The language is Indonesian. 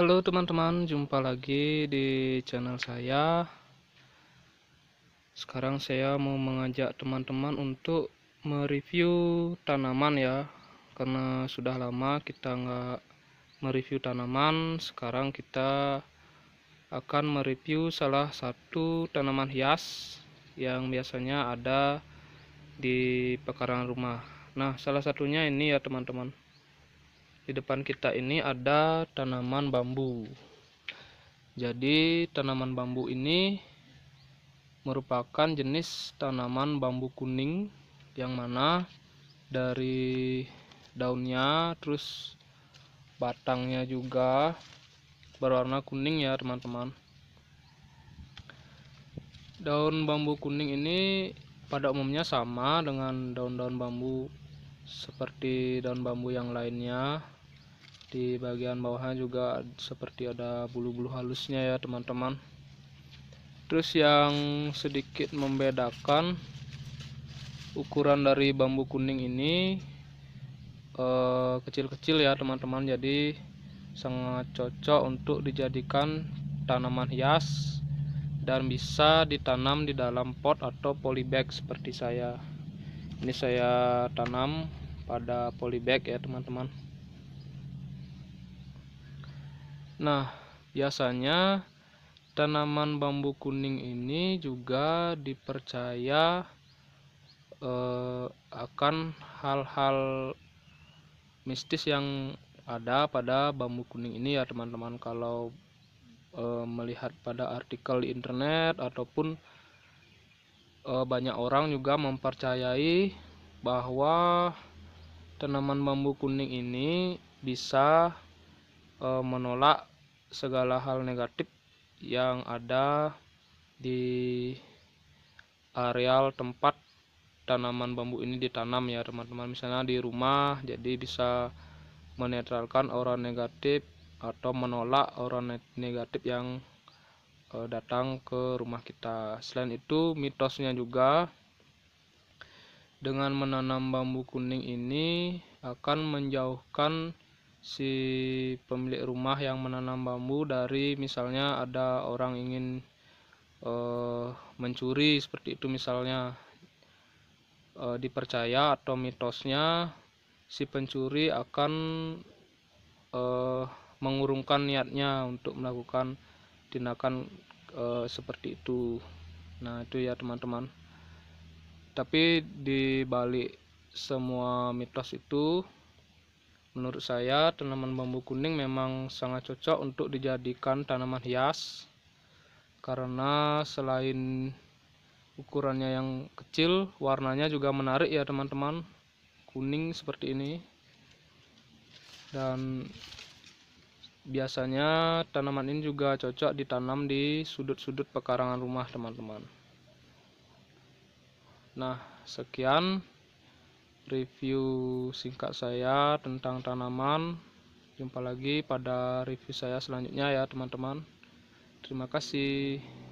Halo teman-teman, jumpa lagi di channel saya. Sekarang saya mau mengajak teman-teman untuk mereview tanaman ya, karena sudah lama kita nggak mereview tanaman. Sekarang kita akan mereview salah satu tanaman hias yang biasanya ada di pekarangan rumah. Nah, salah satunya ini ya teman-teman di depan kita ini ada tanaman bambu jadi tanaman bambu ini merupakan jenis tanaman bambu kuning yang mana dari daunnya terus batangnya juga berwarna kuning ya teman-teman daun bambu kuning ini pada umumnya sama dengan daun-daun bambu seperti daun bambu yang lainnya di bagian bawahnya juga seperti ada bulu-bulu halusnya ya teman-teman terus yang sedikit membedakan ukuran dari bambu kuning ini eh, kecil-kecil ya teman-teman jadi sangat cocok untuk dijadikan tanaman hias dan bisa ditanam di dalam pot atau polybag seperti saya ini saya tanam pada polybag ya teman-teman nah biasanya tanaman bambu kuning ini juga dipercaya eh, akan hal-hal mistis yang ada pada bambu kuning ini ya teman-teman kalau eh, melihat pada artikel di internet ataupun eh, banyak orang juga mempercayai bahwa tanaman bambu kuning ini bisa e, menolak segala hal negatif yang ada di areal tempat tanaman bambu ini ditanam ya teman-teman misalnya di rumah jadi bisa menetralkan aura negatif atau menolak aura negatif yang e, datang ke rumah kita selain itu mitosnya juga dengan menanam bambu kuning ini akan menjauhkan si pemilik rumah yang menanam bambu dari misalnya ada orang ingin uh, mencuri seperti itu misalnya uh, dipercaya atau mitosnya si pencuri akan uh, mengurungkan niatnya untuk melakukan tindakan seperti itu nah itu ya teman-teman tapi di balik semua mitos itu menurut saya tanaman bambu kuning memang sangat cocok untuk dijadikan tanaman hias karena selain ukurannya yang kecil warnanya juga menarik ya teman-teman kuning seperti ini dan biasanya tanaman ini juga cocok ditanam di sudut-sudut pekarangan rumah teman-teman Nah, sekian review singkat saya tentang tanaman. Jumpa lagi pada review saya selanjutnya ya, teman-teman. Terima kasih.